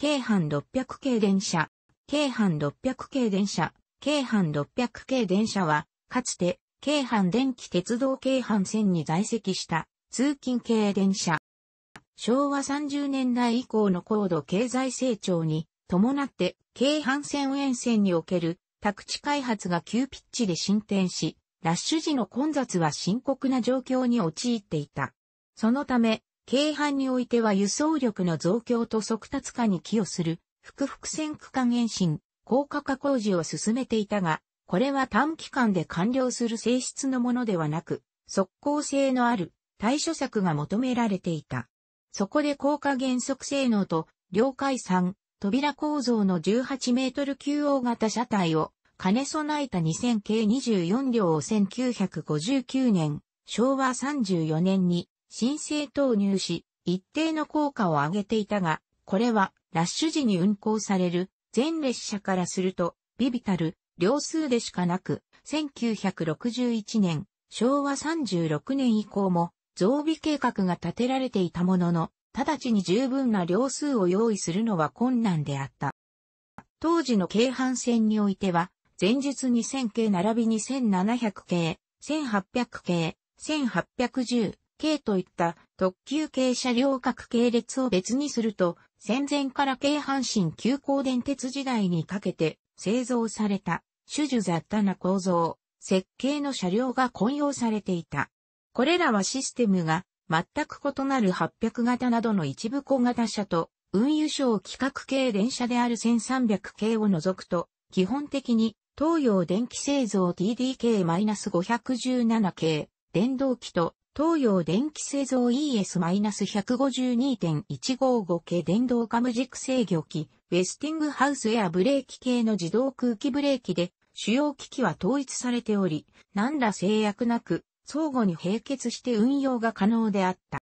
京阪600系電車、京阪600系電車、京阪600系電車は、かつて、京阪電気鉄道京阪線に在籍した通勤系電車。昭和30年代以降の高度経済成長に伴って京阪線沿線における宅地開発が急ピッチで進展し、ラッシュ時の混雑は深刻な状況に陥っていた。そのため、京阪においては輸送力の増強と速達化に寄与する、複々線区間延伸、高架化工事を進めていたが、これは短期間で完了する性質のものではなく、速効性のある対処策が求められていた。そこで高架減速性能と、了解3、扉構造の18メートル級大型車体を兼ね備えた2000系24両を1959年、昭和34年に申請投入し、一定の効果を上げていたが、これはラッシュ時に運行される全列車からすると、ビビたる両数でしかなく、1961年、昭和36年以降も増備計画が立てられていたものの、直ちに十分な両数を用意するのは困難であった。当時の京阪線においては、前日2000系並びに1700系、1800系、1810、系といった特急系車両各系列を別にすると、戦前から京阪神急行電鉄時代にかけて製造された種々雑多な構造、設計の車両が混用されていた。これらはシステムが全く異なる800型などの一部小型車と運輸省規格系電車である1300系を除くと、基本的に東洋電気製造 TDK-517 系、電動機と東洋電気製造 ES-152.155 系電動カム軸制御機、ウェスティングハウスエアブレーキ系の自動空気ブレーキで、主要機器は統一されており、何ら制約なく、相互に並結して運用が可能であった。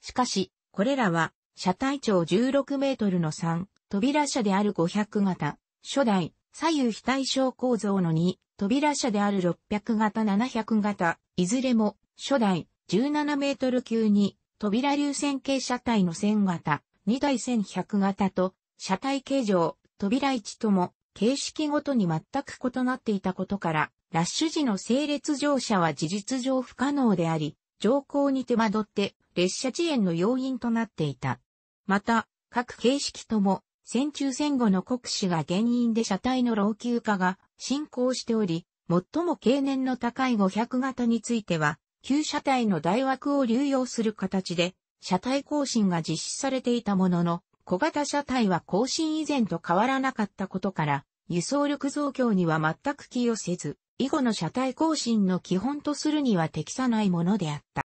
しかし、これらは、車体長16メートルの3、扉車である500型、初代、左右非対称構造の2、扉車である600型700型、いずれも、初代、17メートル級に扉流線形車体の線型、2台1100型と車体形状、扉位置とも形式ごとに全く異なっていたことから、ラッシュ時の整列乗車は事実上不可能であり、乗降に手間取って列車遅延の要因となっていた。また、各形式とも戦中戦後の国士が原因で車体の老朽化が進行しており、最も経年の高い500型については、旧車体の大枠を流用する形で、車体更新が実施されていたものの、小型車体は更新以前と変わらなかったことから、輸送力増強には全く寄与せず、以後の車体更新の基本とするには適さないものであった。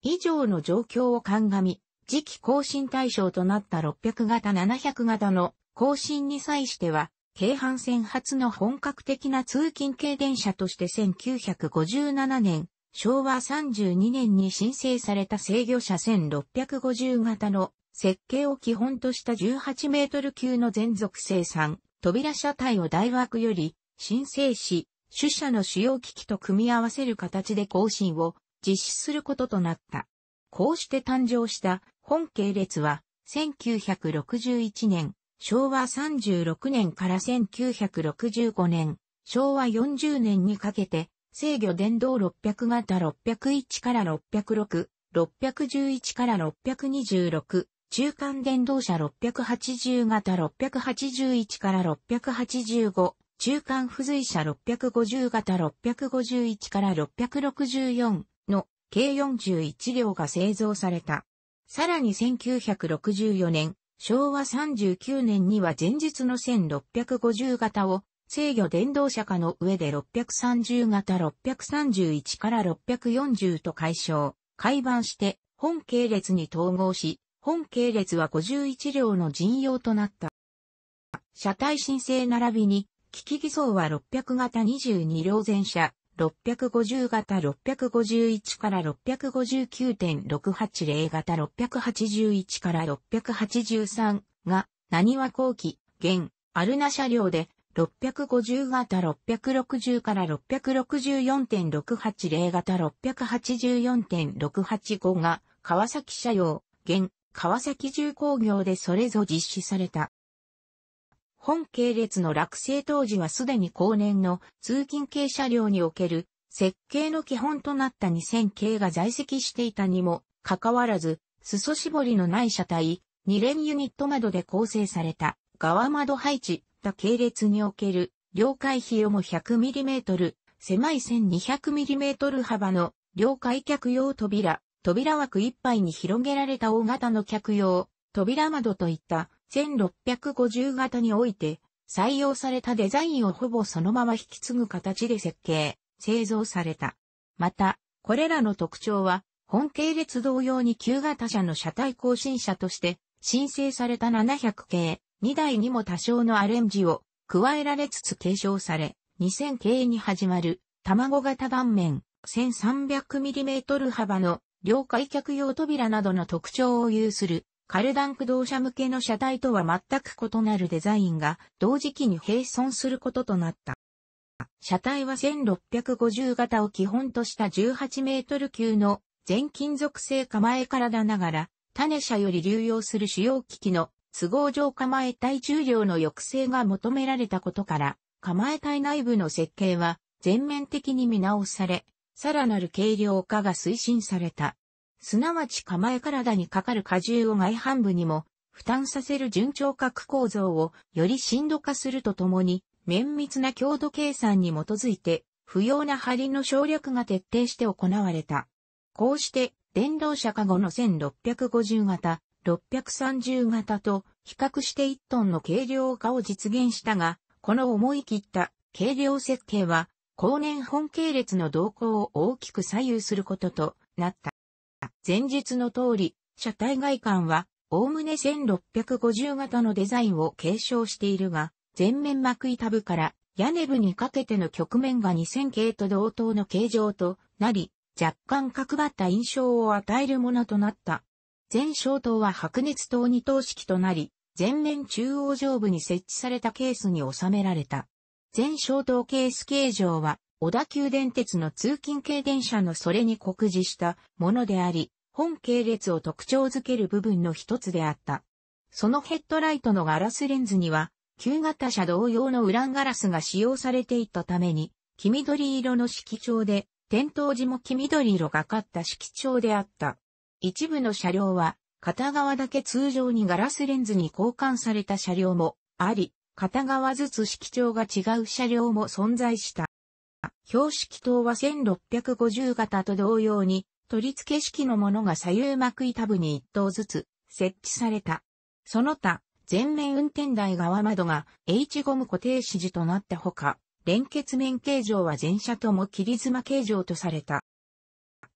以上の状況を鑑み、次期更新対象となった600型700型の更新に際しては、京阪線初の本格的な通勤系電車として1957年昭和32年に申請された制御車1650型の設計を基本とした18メートル級の全属生産、扉車体を大枠より申請し、主車の主要機器と組み合わせる形で更新を実施することとなった。こうして誕生した本系列は1961年、昭和36年から1965年、昭和40年にかけて制御電動600型601から606、611から626、中間電動車680型681から685、中間付随車650型651から664の計41両が製造された。さらに1964年、昭和39年には前日の1650型を制御電動車化の上で630型631から640と解消、改版して本系列に統合し、本系列は51両の陣容となった。車体申請並びに、機器偽装は600型22両全車、650型651から659.680型681から683が、何は後期、現、アルナ車両で、650型660から664.680型684.685が川崎車用、現川崎重工業でそれぞ実施された。本系列の落成当時はすでに後年の通勤系車両における設計の基本となった2000系が在籍していたにもかかわらず、裾絞りのない車体、二連ユニット窓で構成された側窓配置、った系列における、領海費用も 100mm、狭い 1200mm 幅の、領海客用扉、扉枠一杯に広げられた大型の客用、扉窓といった1650型において、採用されたデザインをほぼそのまま引き継ぐ形で設計、製造された。また、これらの特徴は、本系列同様に旧型車の車体更新車として、申請された700系、2台にも多少のアレンジを加えられつつ継承され、2000系に始まる卵型断面 1300mm 幅の両開脚用扉などの特徴を有するカルダン駆動車向けの車体とは全く異なるデザインが同時期に並存することとなった。車体は1650型を基本とした18メートル級の全金属製構え体ながら、種車より流用する主要機器の都合上構え体重量の抑制が求められたことから、構え体内部の設計は全面的に見直され、さらなる軽量化が推進された。すなわち構え体にかかる荷重を外反部にも負担させる順調角構造をより深度化するとともに、綿密な強度計算に基づいて、不要な針の省略が徹底して行われた。こうして、電動車加護の1650型、630型と比較して1トンの軽量化を実現したが、この思い切った軽量設計は、後年本系列の動向を大きく左右することとなった。前述の通り、車体外観は、おおむね1650型のデザインを継承しているが、全面幕板部から屋根部にかけての局面が2000系と同等の形状となり、若干角張った印象を与えるものとなった。前小灯は白熱灯二灯式となり、前面中央上部に設置されたケースに収められた。前小灯ケース形状は、小田急電鉄の通勤系電車のそれに酷似したものであり、本系列を特徴づける部分の一つであった。そのヘッドライトのガラスレンズには、旧型車同様のウランガラスが使用されていたために、黄緑色の色調で、点灯時も黄緑色がかった色調であった。一部の車両は、片側だけ通常にガラスレンズに交換された車両もあり、片側ずつ色調が違う車両も存在した。標識灯は1650型と同様に、取り付け式のものが左右幕板部に一灯ずつ設置された。その他、前面運転台側窓が H ゴム固定指示となったほか、連結面形状は全車とも切り妻形状とされた。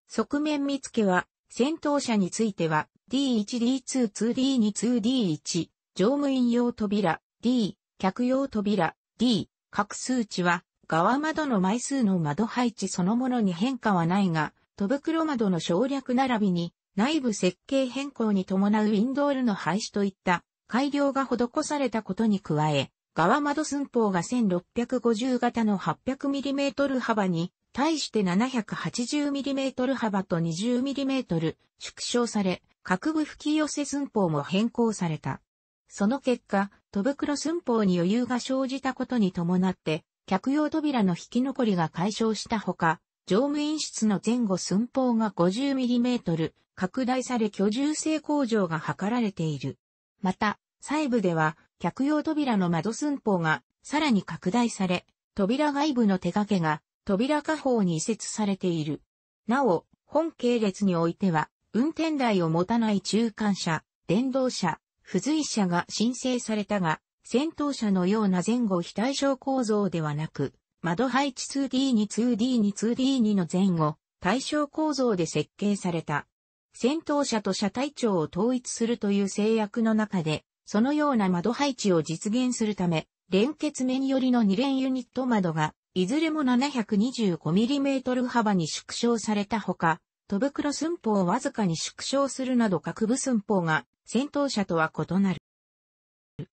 側面見付けは戦闘車については、D1D2、2D2、2D1、乗務員用扉、D、客用扉、D、各数値は、側窓の枚数の窓配置そのものに変化はないが、戸袋窓の省略並びに、内部設計変更に伴うウィンドールの廃止といった改良が施されたことに加え、側窓寸法が1650型の 800mm 幅に対して 780mm 幅と 20mm 縮小され、各部吹き寄せ寸法も変更された。その結果、戸袋寸法に余裕が生じたことに伴って、客用扉の引き残りが解消したほか、乗務員室の前後寸法が 50mm 拡大され居住性向上が図られている。また、細部では、客用扉の窓寸法がさらに拡大され、扉外部の手掛けが扉下方に移設されている。なお、本系列においては、運転台を持たない中間車、電動車、付随車が申請されたが、先頭車のような前後非対称構造ではなく、窓配置 2D2D2D2D2 の前後、対称構造で設計された。先頭車と車体長を統一するという制約の中で、そのような窓配置を実現するため、連結面寄りの2連ユニット窓がいずれも 725mm 幅に縮小されたほか、戸袋寸法をわずかに縮小するなど各部寸法が戦闘車とは異なる。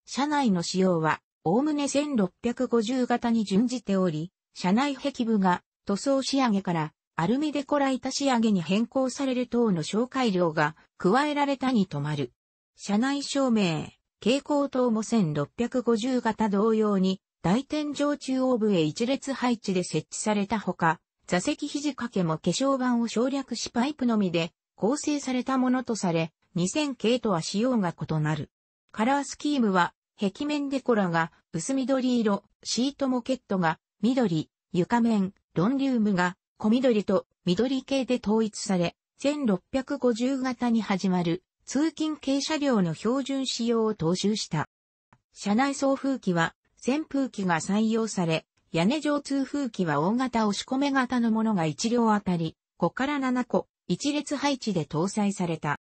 車内の仕様は、おおむね1650型に準じており、車内壁部が塗装仕上げからアルミデコラタ仕上げに変更される等の紹介量が加えられたに止まる。車内照明、蛍光灯も1650型同様に大天井中央部へ一列配置で設置されたほか、座席肘掛けも化粧板を省略しパイプのみで構成されたものとされ、2000系とは仕様が異なる。カラースキームは、壁面デコラが薄緑色、シートモケットが緑、床面、ロンリウムが小緑と緑系で統一され、1650型に始まる通勤系車両の標準仕様を踏襲した。車内送風機は扇風機が採用され、屋根上通風機は大型押し込め型のものが1両あたり5から7個、一列配置で搭載された。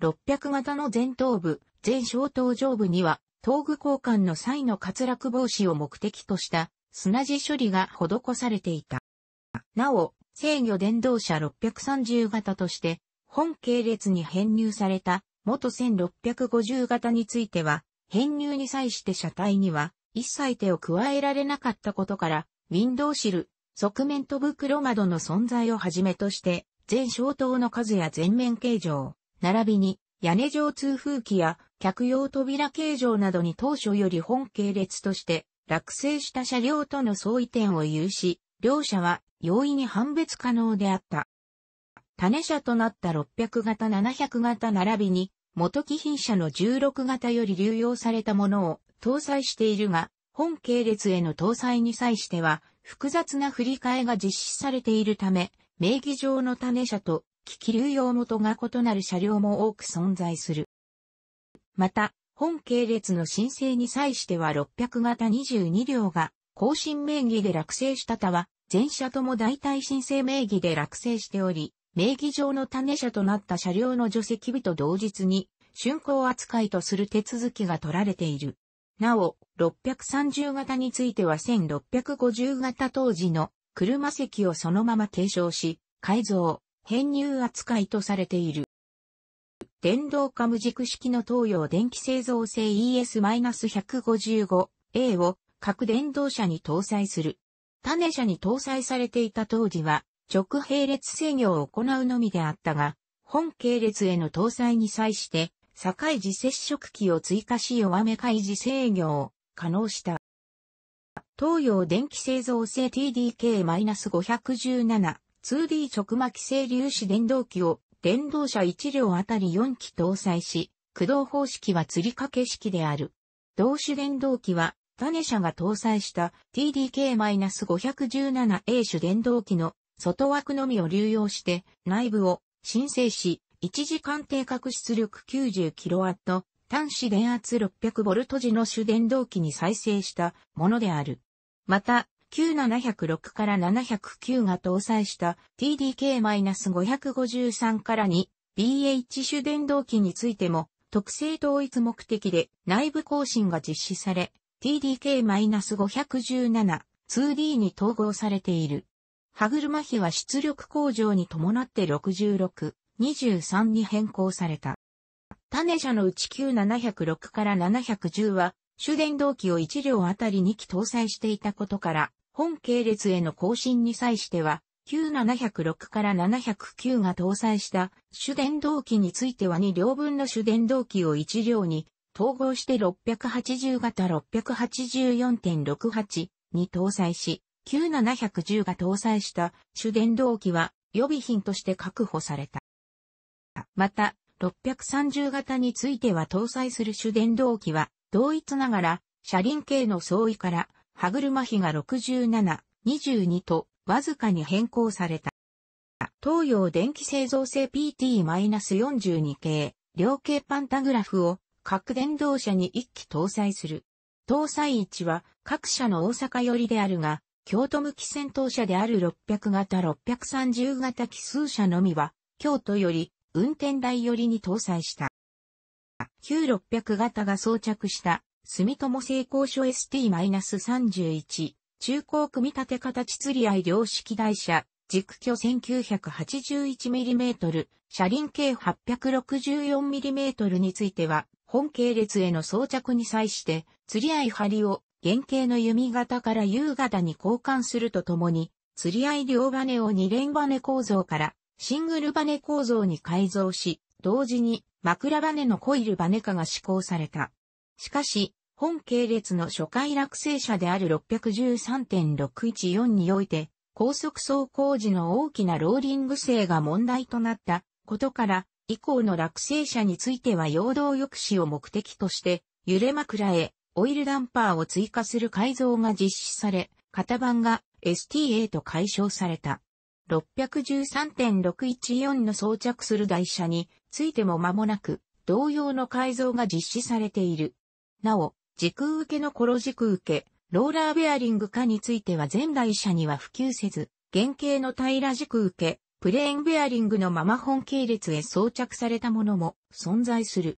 600型の前頭部、前小頭上部には、頭部交換の際の滑落防止を目的とした砂地処理が施されていた。なお、制御電動車630型として、本系列に編入された元1650型については、編入に際して車体には一切手を加えられなかったことから、ウィンドウシル、側面と袋窓の存在をはじめとして、全消灯の数や全面形状、並びに屋根上通風機や客用扉形状などに当初より本系列として落成した車両との相違点を有し、両車は容易に判別可能であった。種車となった600型700型並びに元気品車の16型より流用されたものを搭載しているが、本系列への搭載に際しては、複雑な振り替えが実施されているため、名義上の種車と機器流用元が異なる車両も多く存在する。また、本系列の申請に際しては600型22両が、更新名義で落成した他は、全車とも代替申請名義で落成しており、名義上の種車となった車両の除籍日と同日に、竣工扱いとする手続きが取られている。なお、630型については1650型当時の車席をそのまま継承し、改造、編入扱いとされている。電動化無軸式の東洋電気製造製 ES-155A を各電動車に搭載する。種車に搭載されていた当時は直並列制御を行うのみであったが、本系列への搭載に際して境時接触器を追加し弱め開示制御を可能した。東洋電気製造製 TDK-517、2D 直巻製粒子電動機を電動車1両あたり4機搭載し、駆動方式は吊り掛け式である。同種電動機は、種車が搭載した TDK-517A 種電動機の外枠のみを流用して内部を申請し、1時間定格出力 90kW、端子電圧 600V 時の主電動機に再生したものである。また、q 7 0 6から709が搭載した TDK-553 から 2BH 主電動機についても特性統一目的で内部更新が実施され TDK-517 2D に統合されている。歯車比は出力向上に伴って66、23に変更された。種車のうち旧706から710は、主電動機を1両あたり2機搭載していたことから、本系列への更新に際しては、旧706から709が搭載した主電動機については2両分の主電動機を1両に統合して680型684.68に搭載し、旧710が搭載した主電動機は予備品として確保された。また、630型については搭載する主電動機は、同一ながら、車輪系の相違から、歯車比が67、22と、わずかに変更された。東洋電気製造製 PT-42 系、両系パンタグラフを各電動車に1機搭載する。搭載位置は各社の大阪寄りであるが、京都向き先頭車である600型630型奇数車のみは、京都より運転台寄りに搭載した。旧6 0 0型が装着した住友製鋼所 ST-31 中高組み立て形釣り合い量式台車軸距 1981mm 車輪径 864mm については本系列への装着に際して釣り合い針を原型の弓型から U 型に交換するとともに釣り合い両バネを二連バネ構造からシングルバネ構造に改造し、同時に枕バネのコイルバネ化が施行された。しかし、本系列の初回落成車である613.614において、高速走行時の大きなローリング性が問題となったことから、以降の落成車については陽動抑止を目的として、揺れ枕へオイルダンパーを追加する改造が実施され、型番が STA と解消された。613.614の装着する台車についても間もなく同様の改造が実施されている。なお、軸受けのコロ軸受け、ローラーベアリング化については全台車には普及せず、原型の平ら軸受け、プレーンベアリングのまま本系列へ装着されたものも存在する。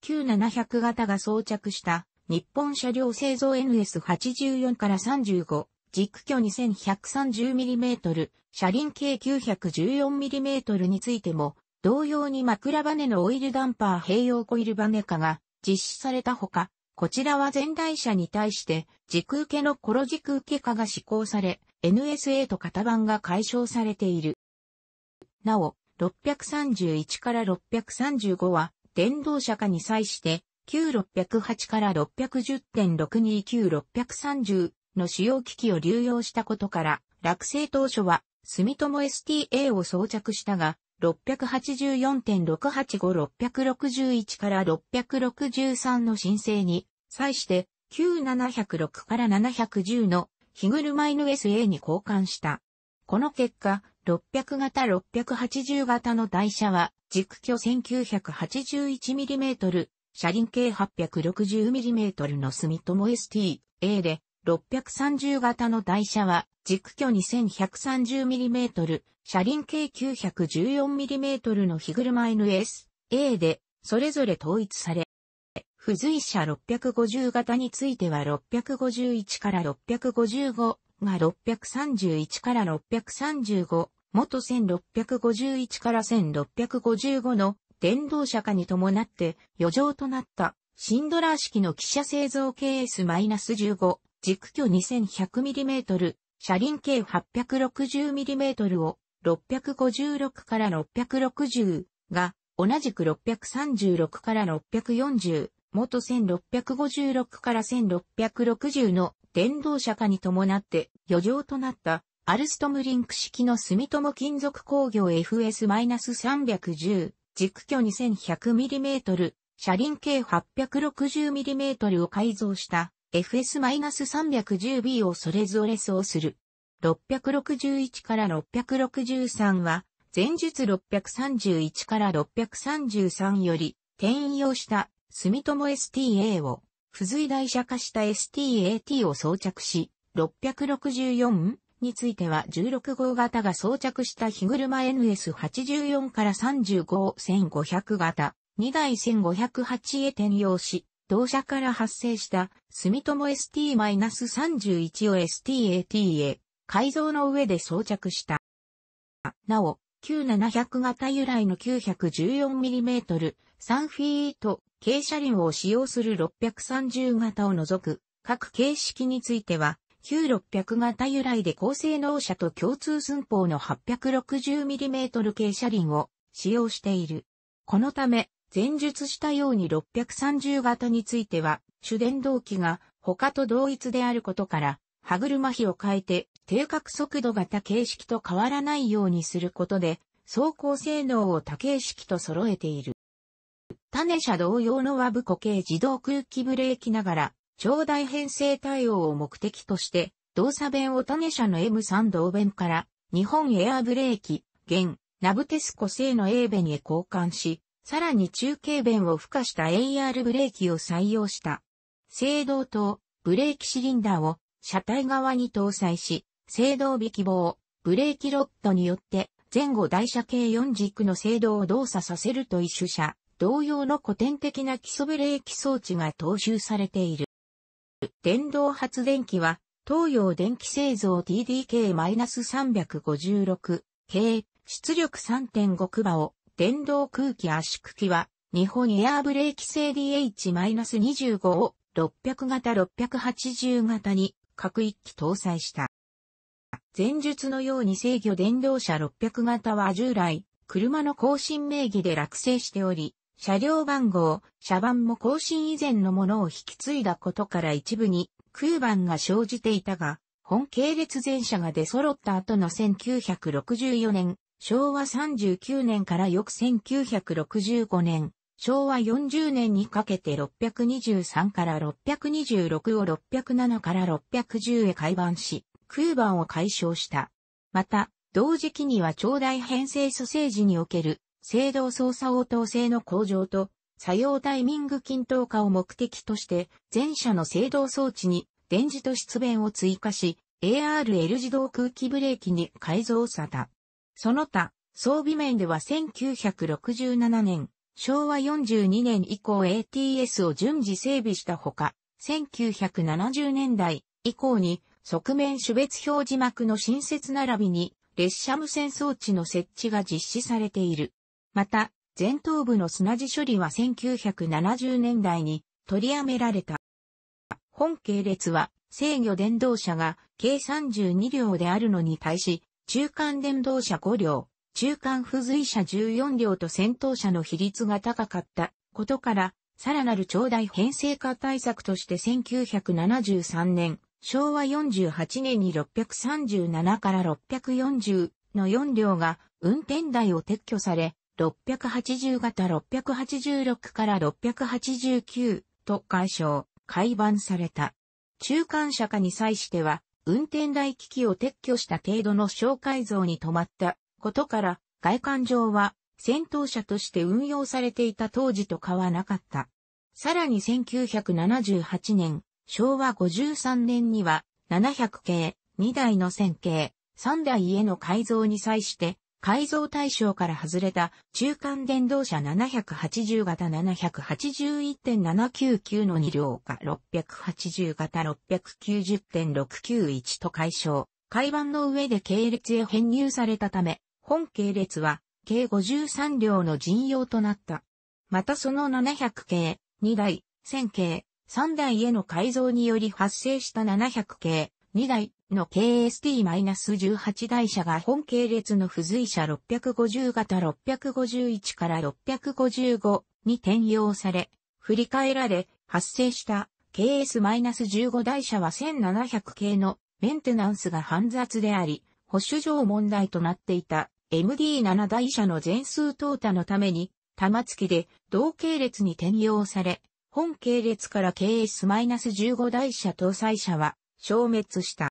q 7 0 0型が装着した日本車両製造 NS84 から35軸距 2130mm、車輪径 914mm についても、同様に枕バネのオイルダンパー併用コイルバネ化が実施されたほか、こちらは前台車に対して軸受けのコロ軸受け化が施行され、NSA と型番が解消されている。なお、631から635は電動車化に際して、9608から610.629-630の主要機器を流用したことから、落成当初は住友 STA を装着したが、684.685-661から663の申請に、際して9706から710の日車犬 SA に交換した。この結果、600型680型の台車は、軸距 1981mm、車輪径 860mm の住友 STA で、630型の台車は、軸距 2130mm、車輪径 914mm の日車 NS、A で、それぞれ統一され、付随車650型については651から655が631から635、元1651から1655の電動車化に伴って余剰となったシンドラー式の汽車製造 KS-15 軸距 2100mm、車輪径 860mm を656から660が、同じく636から640、元1656から1660の電動車化に伴って余剰となったアルストムリンク式の住友金属工業 FS-310 軸距 2100mm 車輪径 860mm を改造した FS-310B をそれぞれそうする。661から663は、前述631から633より転用した住友 STA を、付随台車化した STAT を装着し、664については16号型が装着した日車 NS84 から35-1500型、2台1508へ転用し、同社から発生した住友 ST-31 を STAT へ改造の上で装着した。なお、q 7 0 0型由来の 914mm 3フィート軽車輪を使用する630型を除く各形式については、q 6 0 0型由来で高性能車と共通寸法の 860mm 軽車輪を使用している。このため、前述したように630型については、主電動機が他と同一であることから、歯車比を変えて定格速度型形式と変わらないようにすることで、走行性能を多形式と揃えている。種車同様のワブ固形自動空気ブレーキながら、長大編成対応を目的として、動作弁を種車の M3 同弁から、日本エアブレーキ、現、ナブテスコ製の A 弁へ交換し、さらに中継弁を付加した AR ブレーキを採用した。制動灯、ブレーキシリンダーを車体側に搭載し、制動尾希望、ブレーキロッドによって前後台車系4軸の制動を動作させると一種車、同様の古典的な基礎ブレーキ装置が踏襲されている。電動発電機は、東洋電気製造 TDK-356 系出力3.5クバを電動空気圧縮機は、日本エアーブレーキ製 DH-25 を600型680型に各一機搭載した。前述のように制御電動車600型は従来、車の更新名義で落成しており、車両番号、車番も更新以前のものを引き継いだことから一部に空番が生じていたが、本系列全車が出揃った後の1964年昭和39年から翌1965年、昭和40年にかけて623から626を607から610へ改版し、空番を解消した。また、同時期には長大編成蘇生時における、制動操作応答性の向上と、作用タイミング均等化を目的として、全社の制動装置に、電磁と出弁を追加し、ARL 自動空気ブレーキに改造された。その他、装備面では1967年、昭和42年以降 ATS を順次整備したほか、1970年代以降に側面種別表示幕の新設並びに列車無線装置の設置が実施されている。また、前頭部の砂地処理は1970年代に取りやめられた。本系列は制御電動車が計32両であるのに対し、中間電動車5両、中間付随車14両と戦闘車の比率が高かったことから、さらなる長大編成化対策として1973年、昭和48年に637から640の4両が運転台を撤去され、680型686から689と解消、改版された。中間車化に際しては、運転台機器を撤去した程度の小改造に止まったことから、外観上は戦闘車として運用されていた当時と変わなかった。さらに1978年、昭和53年には700系、2台の1000系、3台への改造に際して改造対象から外れた中間電動車780型781.799の2両か680型690.691と解消。階板の上で系列へ編入されたため、本系列は計53両の陣容となった。またその700系、2台、1000系、3台への改造により発生した700系、2台の KST-18 台車が本系列の付随車650型651から655に転用され、振り替えられ、発生した KS-15 台車は1700系のメンテナンスが煩雑であり、保守上問題となっていた MD7 台車の全数淘汰のために、玉突きで同系列に転用され、本系列から KS-15 台車搭載車は消滅した。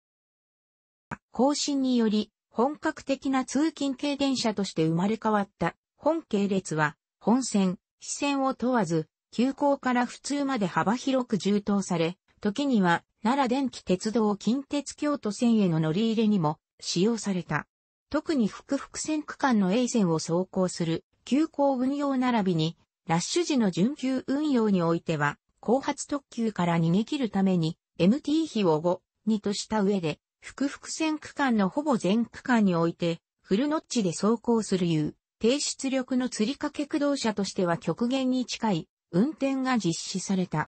更新により、本格的な通勤系電車として生まれ変わった、本系列は、本線、非線を問わず、急行から普通まで幅広く充当され、時には、奈良電気鉄道近鉄京都線への乗り入れにも使用された。特に複々線区間の A 線を走行する急行運用並びに、ラッシュ時の準急運用においては、後発特急から逃げ切るために、MT 比を5、2とした上で、複々線区間のほぼ全区間において、フルノッチで走行する U、低出力の吊り掛け駆動車としては極限に近い運転が実施された。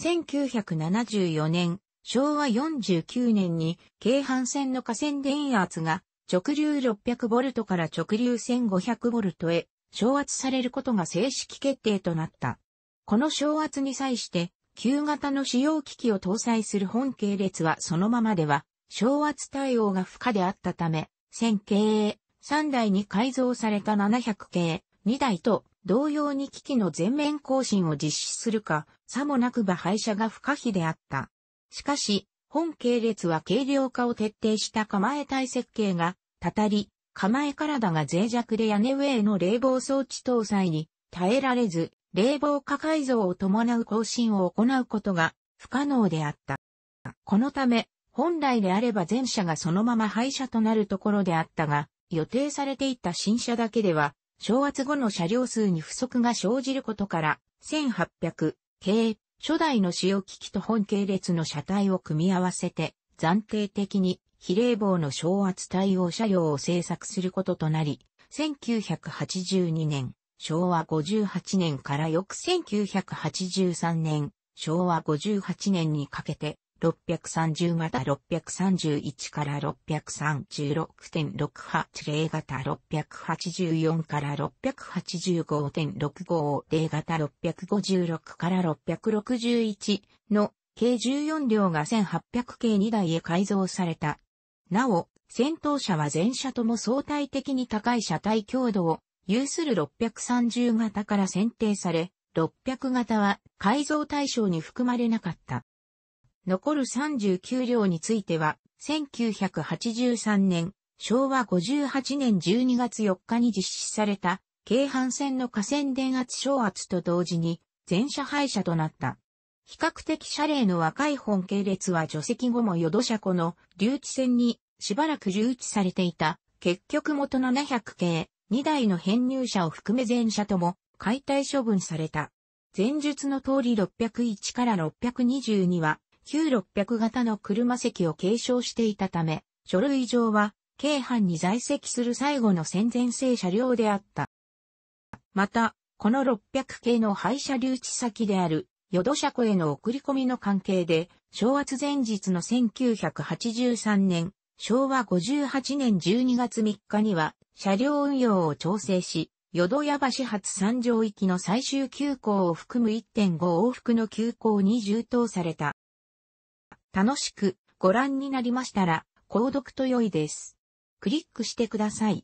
1974年、昭和49年に京阪線の河川電圧が直流 600V から直流 1500V へ昇圧されることが正式決定となった。この昇圧に際して旧型の使用機器を搭載する本系列はそのままでは、昭圧対応が不可であったため、1000系、3台に改造された700系、2台と同様に機器の全面更新を実施するか、さもなくば廃車が不可避であった。しかし、本系列は軽量化を徹底した構え体設計が、たたり、構え体が脆弱で屋根上への冷房装置搭載に耐えられず、冷房化改造を伴う更新を行うことが不可能であった。このため、本来であれば全車がそのまま廃車となるところであったが、予定されていた新車だけでは、昇圧後の車両数に不足が生じることから、1800系初代の使用機器と本系列の車体を組み合わせて、暫定的に非冷房の昇圧対応車両を製作することとなり、1982年、昭和58年から翌1983年、昭和58年にかけて、630型631から636.680型684から685.650型656から661の計14両が1800系2台へ改造された。なお、戦闘車は全車とも相対的に高い車体強度を有する630型から選定され、600型は改造対象に含まれなかった。残る39両については、1983年、昭和58年12月4日に実施された、京阪線の河川電圧昇圧と同時に、全車廃車となった。比較的車齢の若い本系列は除籍後も淀車庫の留置線にしばらく留置されていた。結局元700系、2台の編入車を含め全車とも解体処分された。前述の通り601から622は、旧600型の車席を継承していたため、書類上は、京阪に在籍する最後の戦前製車両であった。また、この600系の廃車留置先である、淀車庫への送り込みの関係で、昭和前日の1983年昭和58年12月3日には、車両運用を調整し、淀屋橋発三条行きの最終急行を含む1.5往復の急行に充当された。楽しくご覧になりましたら、購読と良いです。クリックしてください。